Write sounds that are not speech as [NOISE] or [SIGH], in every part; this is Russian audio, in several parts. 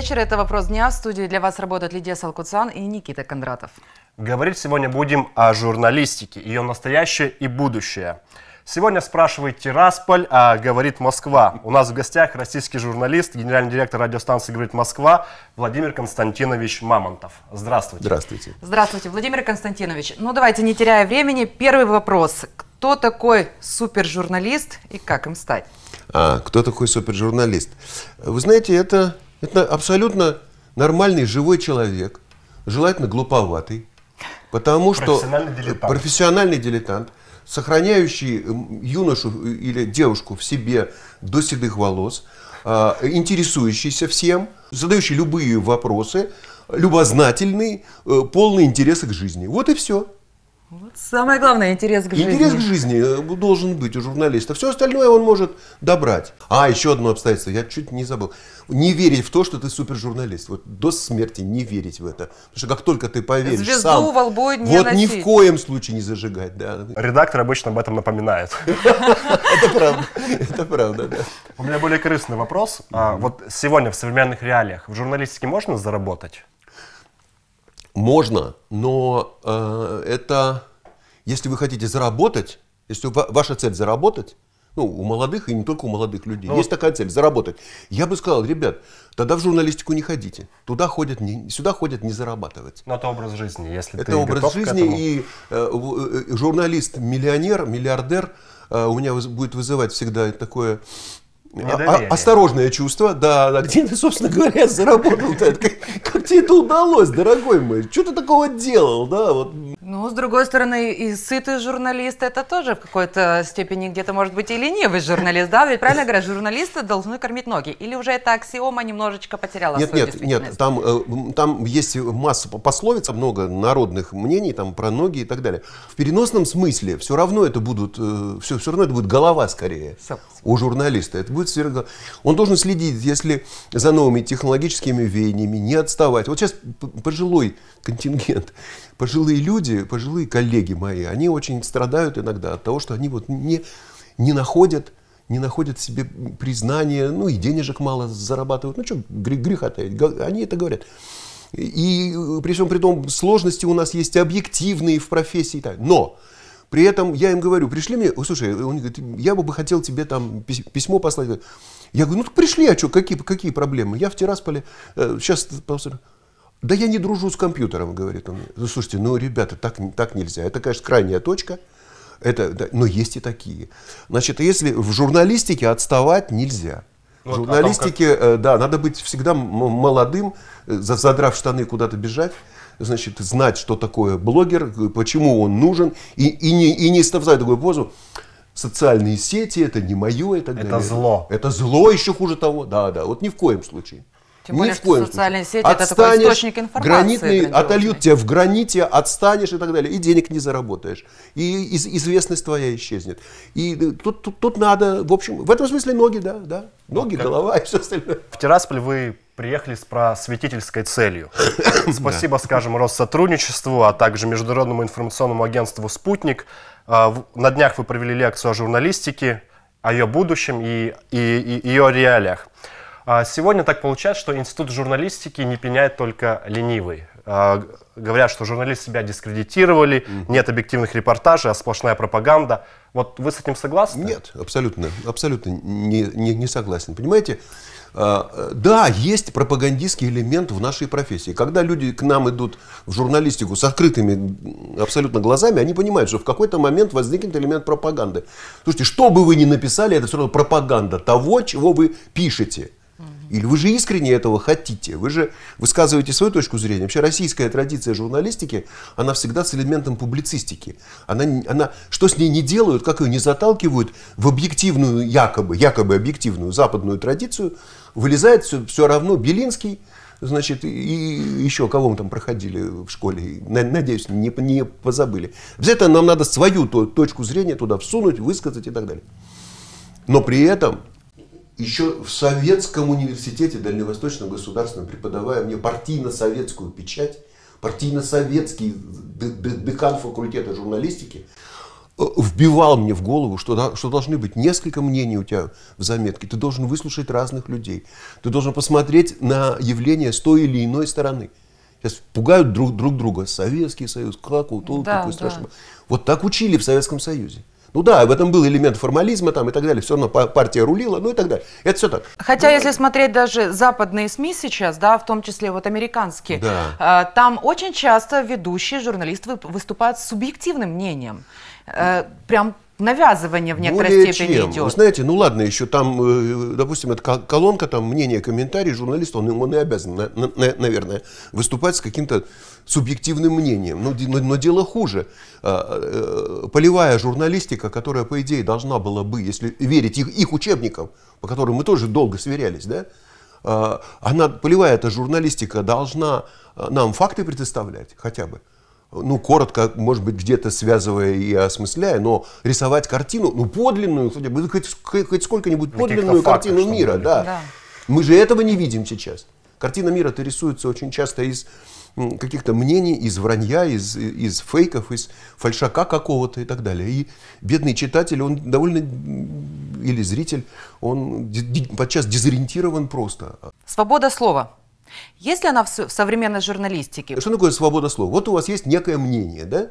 вечер. Это «Вопрос дня». В студии для вас работают Лидия Салкуцан и Никита Кондратов. Говорить сегодня будем о журналистике, ее настоящее и будущее. Сегодня спрашивает Тирасполь, а говорит Москва. У нас в гостях российский журналист, генеральный директор радиостанции «Говорит Москва» Владимир Константинович Мамонтов. Здравствуйте. Здравствуйте. Здравствуйте, Владимир Константинович. Ну, давайте, не теряя времени, первый вопрос. Кто такой супержурналист и как им стать? А, кто такой супержурналист? Вы знаете, это это абсолютно нормальный живой человек, желательно глуповатый, потому что профессиональный э, дилетант, профессиональный дилетант сохраняющий юношу или девушку в себе до седых волос, а, интересующийся всем, задающий любые вопросы, любознательный, э, полный интереса к жизни. Вот и все. Вот самое главное, интерес к жизни. Интерес к жизни э, должен быть у журналиста. Все остальное он может добрать. А, еще одно обстоятельство, я чуть не забыл. Не верить в то, что ты супержурналист. Вот до смерти не верить в это. Потому что как только ты поверишь Звезду сам, во лбу не вот носить. ни в коем случае не зажигать. Да. Редактор обычно об этом напоминает. [LAUGHS] Это правда. Это правда, да. У меня более корыстный вопрос. А, вот сегодня в современных реалиях в журналистике можно заработать? Можно, но э, это, если вы хотите заработать, если ваша цель заработать, ну, у молодых и не только у молодых людей. Но... Ну есть такая цель – заработать. Я бы сказал, ребят, тогда в журналистику не ходите. Туда ходят не, сюда ходят не зарабатывать. Но это образ жизни. Если это образ жизни, этому... и э, э журналист-миллионер, миллиардер э, у меня будет вызывать всегда такое а, а, осторожное чувство, да, да. Где ты, собственно говоря, заработал-то? Как, как тебе это удалось, дорогой мой? Что ты такого делал, да? Вот ну, с другой стороны, и сытый журналист это тоже в какой-то степени где-то может быть и ленивый журналист, да? Ведь правильно говорят, журналисты должны кормить ноги. Или уже эта аксиома немножечко потеряла нет, свою Нет, нет, там, э, там есть масса пословиц, много народных мнений там про ноги и так далее. В переносном смысле все равно это будут, все, э, все равно это будет голова скорее у журналиста. Это будет сверх... Он должен следить, если за новыми технологическими веяниями, не отставать. Вот сейчас пожилой контингент, пожилые люди, пожилые, коллеги мои, они очень страдают иногда от того, что они вот не, не находят не находят себе признания, ну и денежек мало зарабатывают. Ну что, грех, грех отаять, они это говорят. И при всем при том сложности у нас есть объективные в профессии. Так. Но при этом я им говорю, пришли мне, слушай, он говорит, я бы хотел тебе там письмо послать. Я говорю, ну пришли, а что, какие, какие проблемы? Я в Тирасполе, сейчас э, посмотрю. Да я не дружу с компьютером, говорит он Ну, слушайте, ну, ребята, так, так нельзя. Это, конечно, крайняя точка. Это, да, но есть и такие. Значит, если в журналистике отставать нельзя. В а журналистике, а как... Э, да, надо быть всегда молодым, э, задрав штаны куда-то бежать значит, знать, что такое блогер, э, почему он нужен, и, и, не, и не ставить такую позу. Социальные сети это не мое, это Это зло. Это зло еще хуже того. Да, да. Вот ни в коем случае. Тем Ни более, в коем социальные случае. сети отстанешь, это такой источник информации. Гранитный, отольют тебя в граните, отстанешь и так далее. И денег не заработаешь. И из, известность твоя исчезнет. И э, тут, тут, тут надо, в общем, в этом смысле ноги, да, да. Ноги, как голова и все остальное. В Тирасполь вы приехали с просветительской целью. [COUGHS] Спасибо, скажем, Россотрудничеству, а также Международному информационному агентству «Спутник». А, на днях вы провели лекцию о журналистике, о ее будущем и, и, и ее реалиях. А сегодня так получается, что институт журналистики не пеняет только ленивый. А, говорят, что журналисты себя дискредитировали, нет объективных репортажей, а сплошная пропаганда. Вот вы с этим согласны? Нет, абсолютно, абсолютно не, не, не согласен. Понимаете, а, да, есть пропагандистский элемент в нашей профессии. Когда люди к нам идут в журналистику с открытыми абсолютно глазами, они понимают, что в какой-то момент возникнет элемент пропаганды. Слушайте, что бы вы ни написали, это все равно пропаганда того, чего вы пишете. Или вы же искренне этого хотите, вы же высказываете свою точку зрения. Вообще российская традиция журналистики, она всегда с элементом публицистики. Она, она что с ней не делают, как ее не заталкивают в объективную, якобы, якобы объективную западную традицию, вылезает все, все равно Белинский, значит, и еще кого мы там проходили в школе, надеюсь, не, не позабыли. Обязательно нам надо свою точку зрения туда всунуть, высказать и так далее. Но при этом еще в Советском университете Дальневосточном государственном, преподавая мне партийно-советскую печать, партийно-советский декан факультета журналистики, э, вбивал мне в голову, что, что должны быть несколько мнений у тебя в заметке. Ты должен выслушать разных людей. Ты должен посмотреть на явление с той или иной стороны. Сейчас пугают друг, друг друга. Советский Союз, как у да, такой да. страшный. Вот так учили в Советском Союзе. Ну да, в этом был элемент формализма там и так далее, все равно партия рулила, ну и так далее. Это все так. Хотя, ну да. если смотреть даже западные СМИ сейчас, да, в том числе вот американские, да. А, там очень часто ведущие журналисты выступают с субъективным мнением. Э, прям навязывание в некоторой Более степени чем. идет. Вы знаете, ну ладно, еще там, э, допустим, это колонка, там мнение, комментарий журналиста, он, он и обязан, на, на, наверное, выступать с каким-то субъективным мнением. Но, ну, но, но дело хуже. А, э, полевая журналистика, которая, по идее, должна была бы, если верить их, их учебникам, по которым мы тоже долго сверялись, да, а, она, полевая эта журналистика должна а, нам факты предоставлять хотя бы ну, коротко, может быть, где-то связывая и осмысляя, но рисовать картину, ну, подлинную, хотя бы хоть, хоть сколько-нибудь подлинную фактов, картину мира, да. да. Мы же этого не видим сейчас. Картина мира-то рисуется очень часто из каких-то мнений, из вранья, из, из фейков, из фальшака какого-то и так далее. И бедный читатель, он довольно, или зритель, он подчас дезориентирован просто. Свобода слова. Есть ли она в современной журналистике? Что такое свобода слова? Вот у вас есть некое мнение, да?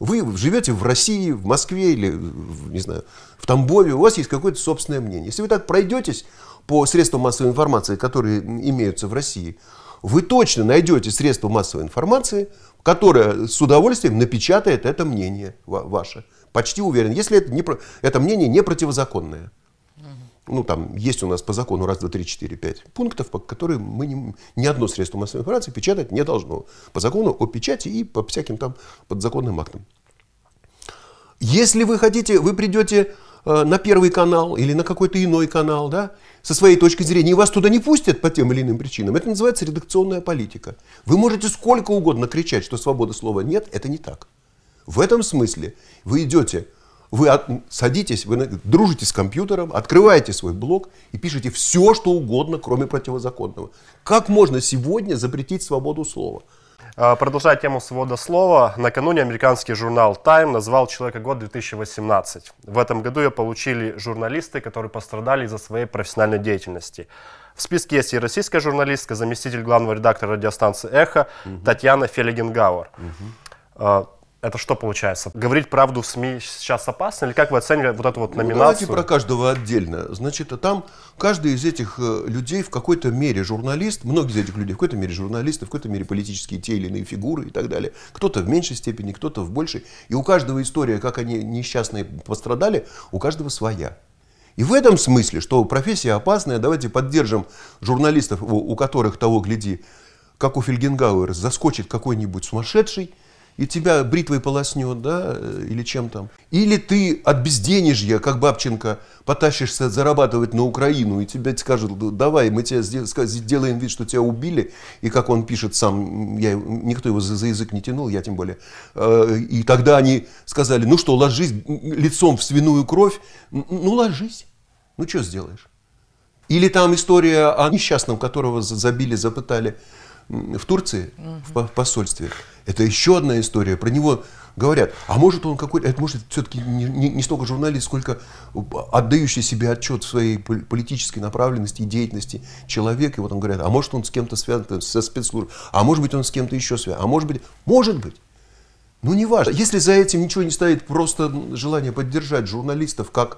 Вы живете в России, в Москве или, не знаю, в Тамбове, у вас есть какое-то собственное мнение. Если вы так пройдетесь по средствам массовой информации, которые имеются в России, вы точно найдете средства массовой информации, которое с удовольствием напечатает это мнение ваше. Почти уверен, если это, не, это мнение не противозаконное ну, там есть у нас по закону раз, два, три, четыре, пять пунктов, по которым мы не, ни одно средство массовой информации печатать не должно. По закону о печати и по всяким там подзаконным актам. Если вы хотите, вы придете э, на Первый канал или на какой-то иной канал, да, со своей точки зрения, и вас туда не пустят по тем или иным причинам, это называется редакционная политика. Вы можете сколько угодно кричать, что свободы слова нет, это не так. В этом смысле вы идете вы садитесь, вы дружите с компьютером, открываете свой блог и пишете все, что угодно, кроме противозаконного. Как можно сегодня запретить свободу слова? А, продолжая тему свода слова, накануне американский журнал Time назвал человека год 2018. В этом году ее получили журналисты, которые пострадали из-за своей профессиональной деятельности. В списке есть и российская журналистка, заместитель главного редактора радиостанции «Эхо» угу. Татьяна Фелигенгауэр. Угу это что получается? Говорить правду в СМИ сейчас опасно? Или как вы оцениваете вот эту вот номинацию? Ну, давайте про каждого отдельно. Значит, а там каждый из этих э, людей в какой-то мере журналист, многие из этих людей в какой-то мере журналисты, в какой-то мере политические те или иные фигуры и так далее. Кто-то в меньшей степени, кто-то в большей. И у каждого история, как они несчастные пострадали, у каждого своя. И в этом смысле, что профессия опасная, давайте поддержим журналистов, у которых того гляди, как у Фельгенгауэра, заскочит какой-нибудь сумасшедший – и тебя бритвой полоснет, да, э, или чем там. Или ты от безденежья, как Бабченко, потащишься зарабатывать на Украину, и тебе скажут, давай, мы тебе сделаем вид, что тебя убили, и как он пишет сам, я, никто его за, за язык не тянул, я тем более. Э, и тогда они сказали, ну что, ложись лицом в свиную кровь, ну ложись, ну что сделаешь. Или там история о несчастном, которого забили, запытали в Турции, угу. в посольстве. Это еще одна история. Про него говорят, а может он какой-то, это может все-таки не, не, не столько журналист, сколько отдающий себе отчет в своей политической направленности и деятельности человек. И вот он говорят а может он с кем-то связан, со спецслужб, а может быть он с кем-то еще связан, а может быть, может быть. Ну, неважно Если за этим ничего не стоит, просто желание поддержать журналистов как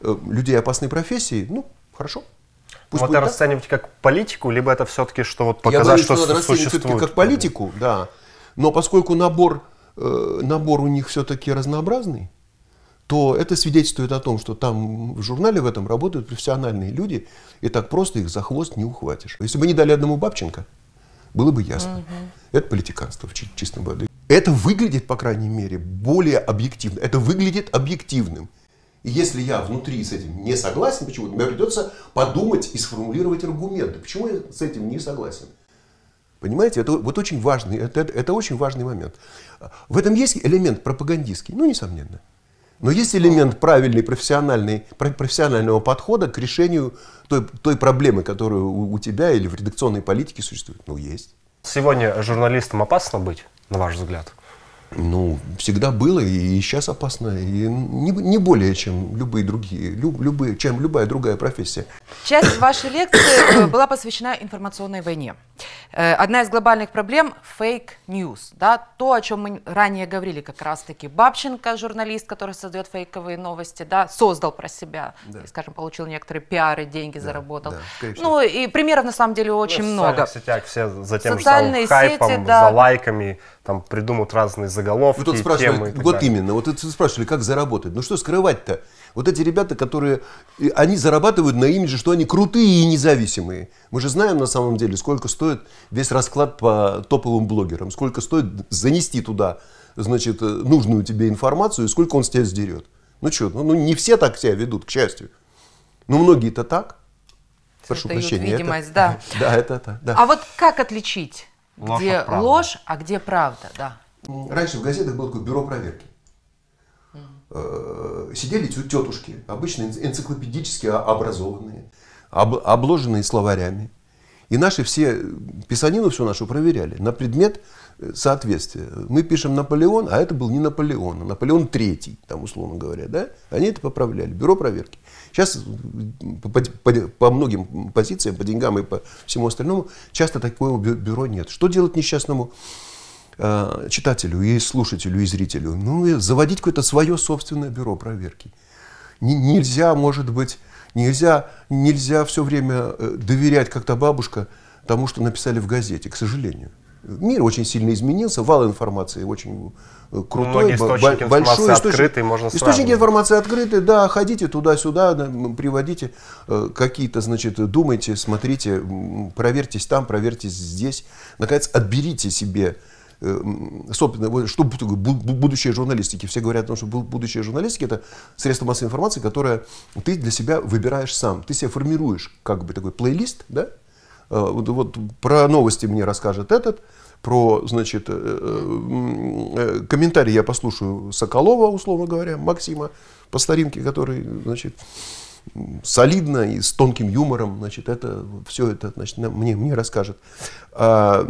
э, людей опасной профессии, ну, хорошо. Пусть вот это так? расценивать как политику, либо это все-таки, что вот показать, Я говорю, что, что надо расценивать все-таки как политику, да. Но поскольку набор, э, набор у них все-таки разнообразный, то это свидетельствует о том, что там в журнале в этом работают профессиональные люди, и так просто их за хвост не ухватишь. Если бы не дали одному Бабченко, было бы ясно. Угу. Это политиканство в чистом воды. Это выглядит, по крайней мере, более объективно. Это выглядит объективным. И если я внутри с этим не согласен, почему? Мне придется подумать и сформулировать аргументы. Почему я с этим не согласен? Понимаете, это вот очень важный, это, это, это очень важный момент. В этом есть элемент пропагандистский, ну, несомненно. Но есть элемент правильный профессиональный, профессионального подхода к решению той, той проблемы, которая у, у тебя или в редакционной политике существует. Ну, есть. Сегодня журналистам опасно быть, на ваш взгляд? ну, всегда было и сейчас опасно, и не, не более, чем любые другие, люб, любые, чем любая другая профессия. Часть вашей лекции э, была посвящена информационной войне. Э, одна из глобальных проблем – фейк news, да, то, о чем мы ранее говорили, как раз-таки Бабченко, журналист, который создает фейковые новости, да, создал про себя, да. скажем, получил некоторые пиары, деньги да, заработал. Да, конечно. ну и примеров на самом деле очень ну, много. В социальных сетях все за тем же хайпом, сети, да. за лайками, там придумают разные заголовки, Вы ну, тут спрашивали, темы. Вот далее. именно, вот это спрашивали, как заработать. Ну что скрывать-то? Вот эти ребята, которые, они зарабатывают на имидже, что они крутые и независимые. Мы же знаем на самом деле, сколько стоит весь расклад по топовым блогерам, сколько стоит занести туда, значит, нужную тебе информацию и сколько он с тебя сдерет. Ну что, ну, ну не все так себя ведут, к счастью. Но ну, многие-то так. Прошу Создают прощения. видимость, это, да. [LAUGHS] Да, это, это да. А вот как отличить, ложь где ложь, а где правда, да? Раньше в газетах было такое бюро проверки. Э, сидели тетушки, обычно энциклопедически образованные, об, обложенные словарями. И наши все, э, писанину всю нашу проверяли на предмет э, соответствия. Мы пишем Наполеон, а это был не Наполеон, а Наполеон Третий, там условно говоря. Да? Они это поправляли, бюро проверки. Сейчас по, по, по многим позициям, по деньгам и по всему остальному, часто такого бюро нет. Что делать несчастному Э, читателю, и слушателю, и зрителю, ну, и заводить какое-то свое собственное бюро проверки. Н- нельзя, может быть, нельзя, нельзя все время э, доверять как-то бабушка тому, что написали в газете, к сожалению. Мир очень сильно изменился, вал информации очень э, крутой, источники большой информации источник, открытые, можно сравнивать. Источники информации открыты, да, ходите туда-сюда, приводите какие-то, значит, думайте, смотрите, проверьтесь там, проверьтесь здесь. Наконец, отберите себе Эм, собственно, что будущее журналистики. Все говорят о том, что будущее журналистики это средство массовой информации, которое ты для себя выбираешь сам. Ты себе формируешь как бы такой плейлист, да? Э, вот, вот про новости мне расскажет этот, про, значит, э, э, комментарий я послушаю Соколова, условно говоря, Максима по старинке, который, значит, солидно и с тонким юмором, значит, это все это, значит, мне, мне расскажет. А,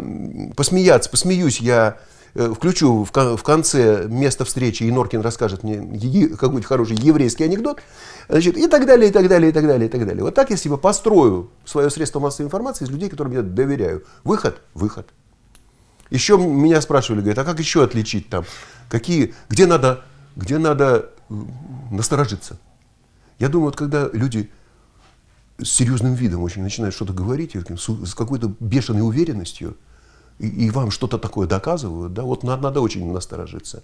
посмеяться, посмеюсь я, э, включу в, в конце место встречи, и Норкин расскажет мне какой-нибудь хороший еврейский анекдот, значит, и так далее, и так далее, и так далее, и так далее. Вот так я себе построю свое средство массовой информации из людей, которым я доверяю. Выход? Выход. Еще меня спрашивали, говорят, а как еще отличить там, какие, где надо, где надо насторожиться? Я думаю, вот когда люди с серьезным видом очень начинают что-то говорить, с какой-то бешеной уверенностью, и, и вам что-то такое доказывают, да, вот надо, надо очень насторожиться.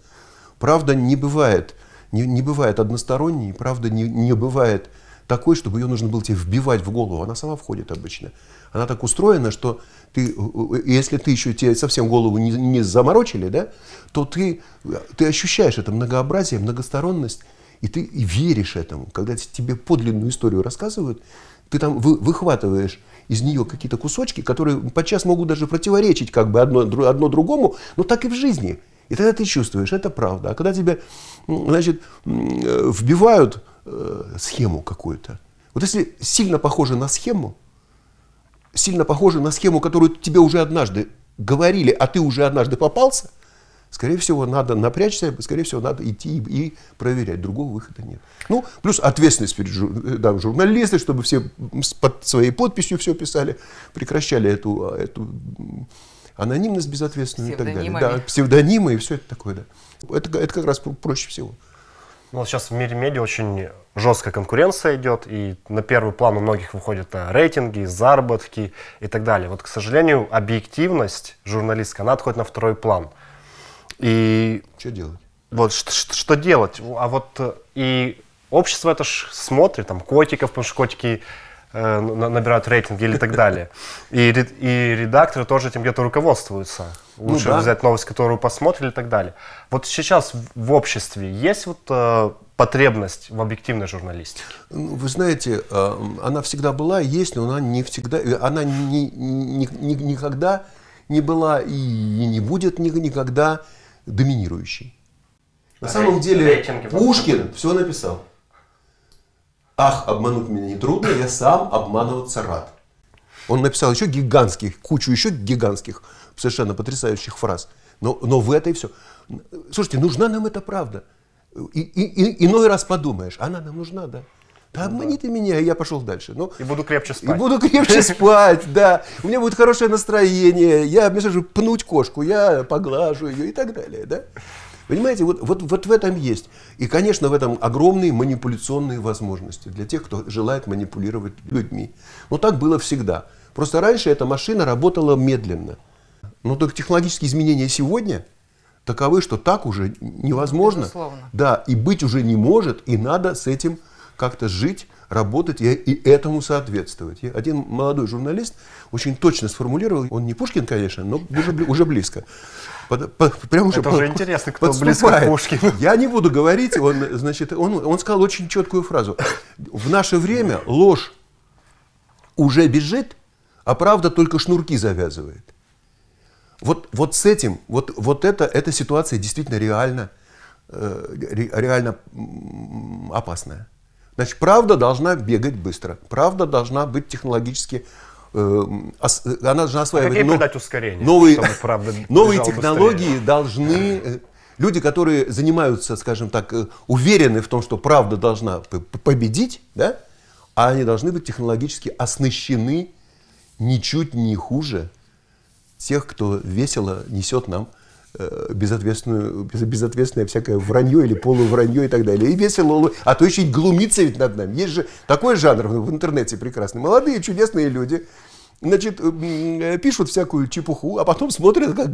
Правда не бывает, не, не бывает односторонней, правда не, не бывает такой, чтобы ее нужно было тебе вбивать в голову. Она сама входит обычно. Она так устроена, что ты, э, э, э, если ты еще тебе совсем голову не, не заморочили, да, то ты, ты ощущаешь это многообразие, многосторонность, и ты и веришь этому. Когда тебе подлинную историю рассказывают, ты там вы, выхватываешь из нее какие-то кусочки, которые подчас могут даже противоречить как бы одно, одно другому, но так и в жизни. И тогда ты чувствуешь, это правда. А когда тебе, значит, э, вбивают э, схему какую-то, вот если сильно похоже на схему, сильно похоже на схему, которую тебе уже однажды говорили, а ты уже однажды попался – Скорее всего, надо напрячься, скорее всего, надо идти и, и проверять. Другого выхода нет. Ну, плюс ответственность перед жур, э, да, журналисты, чтобы все под своей подписью все писали, прекращали эту, а, эту анонимность безответственную и так далее. Да, псевдонимы и все это такое. Да. Это, это как раз проще всего. Ну, сейчас в мире медиа очень жесткая конкуренция идет, и на первый план у многих выходят э, рейтинги, заработки и так далее. Вот, к сожалению, объективность журналистка, она отходит на второй план – и... Что делать? Вот что, что делать? А вот э, и общество это ж смотрит, там, котиков, потому что котики э, набирают рейтинги или так далее. И, и редакторы тоже этим где-то руководствуются. Ну Лучше ну, да. взять новость, которую посмотрели и так далее. Вот сейчас в обществе есть вот э, потребность в объективной журналистике? Ну, вы знаете, э, она всегда была, есть, но она не всегда, э, она не, не, не, никогда не была и не будет никогда доминирующий. На а самом деле Пушкин все написал. Ах, обмануть меня нетрудно, я сам обманываться рад. Он написал еще гигантских, кучу еще гигантских, совершенно потрясающих фраз. Но, но в этой все. Слушайте, нужна нам эта правда. И, и, и, иной раз подумаешь, она нам нужна, да да обмани ты меня, и я пошел дальше. Ну, и буду крепче спать. И буду крепче [LAUGHS] спать, да. У меня будет хорошее настроение, я, мне же пнуть кошку, я поглажу ее и так далее, да. Понимаете, вот, вот, вот в этом есть. И, конечно, в этом огромные манипуляционные возможности для тех, кто желает манипулировать людьми. Но так было всегда. Просто раньше эта машина работала медленно. Но только технологические изменения сегодня таковы, что так уже невозможно. Безусловно. Да, и быть уже не может, и надо с этим как-то жить, работать и, и этому соответствовать. И один молодой журналист очень точно сформулировал, он не Пушкин, конечно, но уже, уже близко. Под, под, прям уже Это под, уже интересно, кто близко к Пушкину. Я не буду говорить, он, значит, он, он сказал очень четкую фразу. В наше время ложь уже бежит, а правда только шнурки завязывает. Вот, вот с этим, вот, вот это, эта ситуация действительно реально, э, реально опасная. Значит, правда должна бегать быстро, правда должна быть технологически э, э, она должна а осваивать а но... ускорение, новые, чтобы, [LAUGHS] новые технологии быстрее. должны э, люди, которые занимаются, скажем так, уверены в том, что правда должна победить, да, а они должны быть технологически оснащены ничуть не хуже тех, кто весело несет нам Э, безответственную, безответственное всякое вранье или полувранье и так далее. И весело, а то еще и глумиться ведь над нами. Есть же такой жанр в интернете прекрасный. Молодые чудесные люди значит, э, пишут всякую чепуху, а потом смотрят, как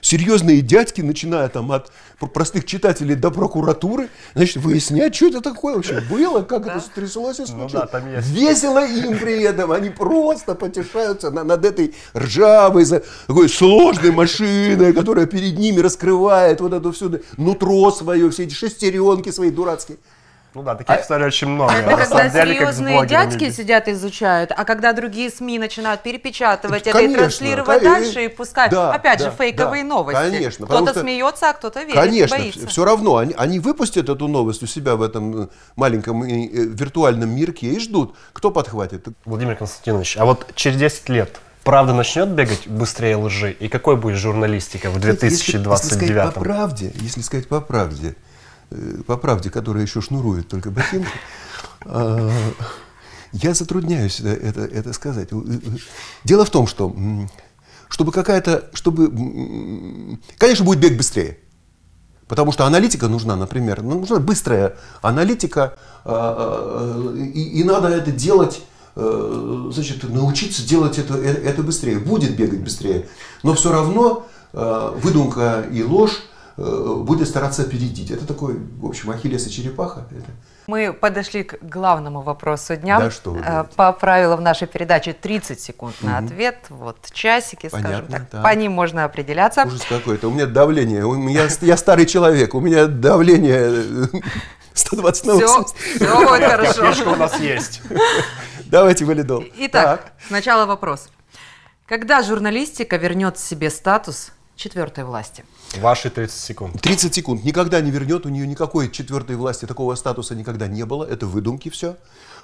серьезные дядьки, начиная там от простых читателей до прокуратуры, значит, выяснять, что это такое вообще было, как это стряслось ну и случилось. Весело им при этом, они просто потешаются над этой ржавой, такой сложной машиной, которая перед ними раскрывает вот это все нутро свое, все эти шестеренки свои дурацкие. Ну да, таких а, историй очень много. Это когда серьезные дядьки сидят и изучают, а когда другие СМИ начинают перепечатывать это, это и транслировать да, дальше, и, и да, опять да, же, фейковые да, новости. Конечно. Кто-то что, смеется, а кто-то верит, Конечно, боится. все равно. Они, они выпустят эту новость у себя в этом э, маленьком э, э, виртуальном мирке и ждут, кто подхватит. Владимир Константинович, а вот через 10 лет правда начнет бегать быстрее лжи? И какой будет журналистика в 2029? Если, если сказать по правде, если сказать по правде, Э, по правде, которая еще шнурует только ботинки, а, я затрудняюсь это, это сказать. Э, э, дело в том, что чтобы какая-то, чтобы, конечно, будет бег быстрее, Потому что аналитика нужна, например, ну, нужна быстрая аналитика, а, а, и, и надо это делать, значит, научиться делать это, это быстрее. Будет бегать быстрее, но все равно выдумка и ложь Э, будет стараться опередить. Это такой, в общем, Ахиллес и черепаха. Это... Мы подошли к главному вопросу дня. Да, что э, По правилам нашей передачи 30 секунд на угу. ответ. Вот часики, Понятно, скажем так. Да. По ним можно определяться. Ужас какой-то. У меня давление. У я старый человек. У меня давление 120 э, [LAUGHS] на 80. Все, все будет хорошо. Фишка у нас есть. [LAUGHS] Давайте валидол. Итак, так. сначала вопрос. Когда журналистика вернет себе статус четвертой власти. Ваши 30 секунд. 30 секунд. Никогда не вернет. У нее никакой четвертой власти такого статуса никогда не было. Это выдумки все.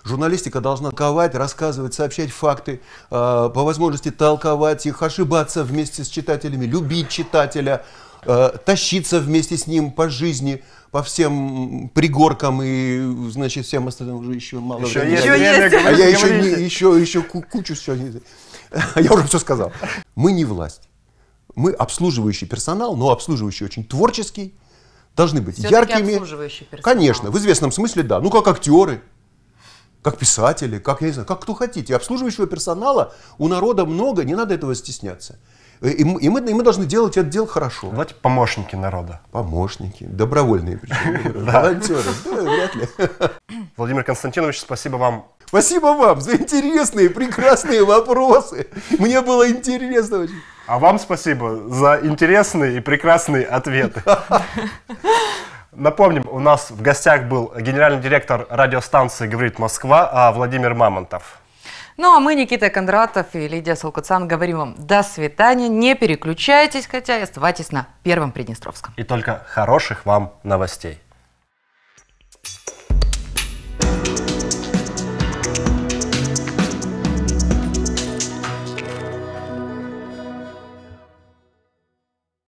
Журналистика должна толковать, рассказывать, сообщать факты, э, по возможности толковать их, ошибаться вместе с читателями, любить читателя, э, тащиться вместе с ним по жизни, по всем пригоркам и, значит, всем остальным уже еще мало еще времени. Есть, а есть. А я еще, еще, еще кучу все... [LAUGHS] Я уже все сказал. Мы не власть мы обслуживающий персонал, но обслуживающий очень творческий, должны быть Все-таки яркими. обслуживающий персонал. Конечно, в известном смысле да. Ну как актеры, как писатели, как я не знаю, как кто хотите. Обслуживающего персонала у народа много, не надо этого стесняться. Э, и мы, и мы, и мы должны делать это дело хорошо. Давайте помощники народа. Помощники, добровольные [LAUGHS] волонтеры, вряд ли. Владимир Константинович, спасибо вам Спасибо вам за интересные, прекрасные вопросы. Мне было интересно очень. А вам спасибо за интересные и прекрасные ответы. Напомним, у нас в гостях был генеральный директор радиостанции «Говорит Москва» а Владимир Мамонтов. Ну, а мы, Никита Кондратов и Лидия Солкуцан, говорим вам до свидания. Не переключайтесь, хотя и оставайтесь на Первом Приднестровском. И только хороших вам новостей.